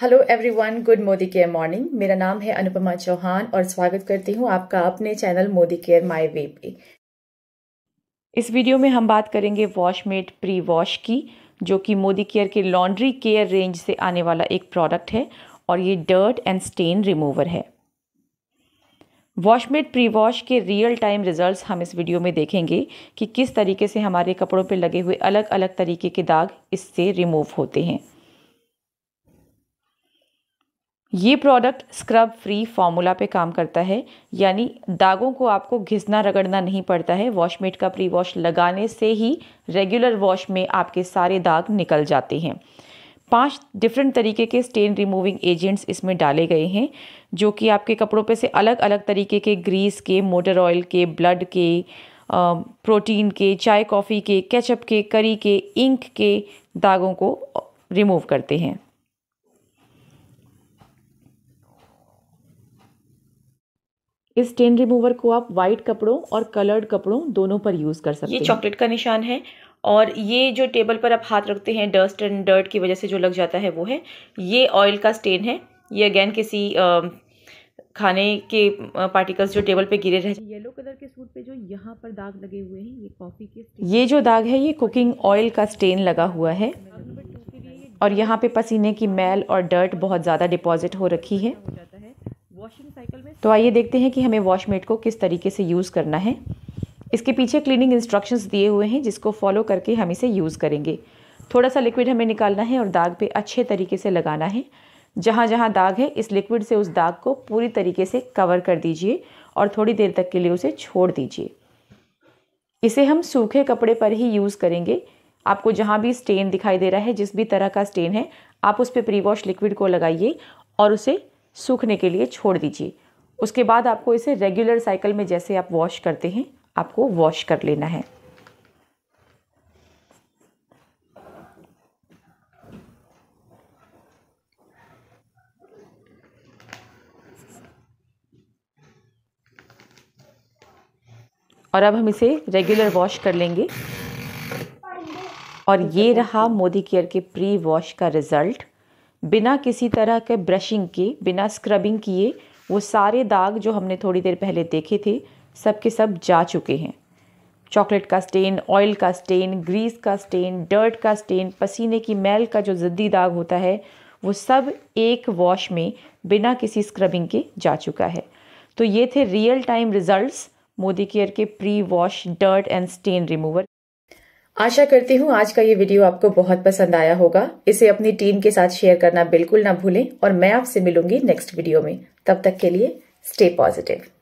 hello everyone good Modicare morning मेरा नाम है अनुपमा चौहान और स्वागत करती हूँ आपका अपने channel Modicare my way पे इस वीडियो में हम बात करेंगे वॉशमेट प्री वॉश की जो कि मोदी केयर के लॉन्ड्री केयर रेंज से आने वाला एक प्रोडक्ट है और ये डर्ट एंड स्टेन रिमूवर है वॉशमेट प्री वॉश के रियल टाइम रिजल्ट्स हम इस वीडियो में देखेंगे कि किस तरीके से हमारे कपड़ों पर लगे हुए अलग अलग तरीके के दाग इससे रिमूव होते हैं ये प्रोडक्ट स्क्रब फ्री फार्मूला पे काम करता है यानी दागों को आपको घिसना रगड़ना नहीं पड़ता है वॉशमेट का प्री वॉश लगाने से ही रेगुलर वॉश में आपके सारे दाग निकल जाते हैं पांच डिफरेंट तरीके के स्टेन रिमूविंग एजेंट्स इसमें डाले गए हैं जो कि आपके कपड़ों पे से अलग अलग तरीके के ग्रीस के मोटर ऑयल के ब्लड के प्रोटीन के चाय कॉफ़ी के केचप के करी के इंक के दागों को रिमूव करते हैं इस स्टेन रिमूवर को आप वाइट कपड़ों और कलर्ड कपड़ों दोनों पर यूज़ कर सकते हैं ये चॉकलेट का निशान है और ये जो टेबल पर आप हाथ रखते हैं डस्ट एंड डर्ट की वजह से जो लग जाता है वो है ये ऑयल का स्टेन है ये अगेन किसी आ, खाने के पार्टिकल्स जो टेबल पे गिरे रहे येलो कलर के सूट पे जो यहाँ पर दाग लगे हुए हैं ये कॉफ़ी के ये जो दाग है ये कुकिंग ऑयल का स्टेन लगा हुआ है और यहाँ पे पसीने की मैल और डर्ट बहुत ज़्यादा डिपॉजिट हो रखी है तो आइए देखते हैं कि हमें वॉशमेट को किस तरीके से यूज़ करना है इसके पीछे क्लीनिंग इंस्ट्रक्शंस दिए हुए हैं जिसको फॉलो करके हम इसे यूज़ करेंगे थोड़ा सा लिक्विड हमें निकालना है और दाग पे अच्छे तरीके से लगाना है जहाँ जहाँ दाग है इस लिक्विड से उस दाग को पूरी तरीके से कवर कर दीजिए और थोड़ी देर तक के लिए उसे छोड़ दीजिए इसे हम सूखे कपड़े पर ही यूज़ करेंगे आपको जहाँ भी स्टेन दिखाई दे रहा है जिस भी तरह का स्टेन है आप उस पर प्री वॉश लिक्विड को लगाइए और उसे सूखने के लिए छोड़ दीजिए उसके बाद आपको इसे रेगुलर साइकिल में जैसे आप वॉश करते हैं आपको वॉश कर लेना है और अब हम इसे रेगुलर वॉश कर लेंगे और ये रहा मोदी केयर के प्री वॉश का रिज़ल्ट बिना किसी तरह के ब्रशिंग के बिना स्क्रबिंग किए वो सारे दाग जो हमने थोड़ी देर पहले देखे थे सब के सब जा चुके हैं चॉकलेट का स्टेन ऑयल का स्टेन ग्रीस का स्टेन डर्ट का स्टेन पसीने की मैल का जो ज़द्दी दाग होता है वो सब एक वॉश में बिना किसी स्क्रबिंग के जा चुका है तो ये थे real time results Modicare के pre wash dirt and stain remover आशा करती हूँ आज का ये वीडियो आपको बहुत पसंद आया होगा इसे अपनी टीम के साथ शेयर करना बिल्कुल ना भूलें और मैं आपसे मिलूंगी नेक्स्ट वीडियो में तब तक के लिए स्टे पॉजिटिव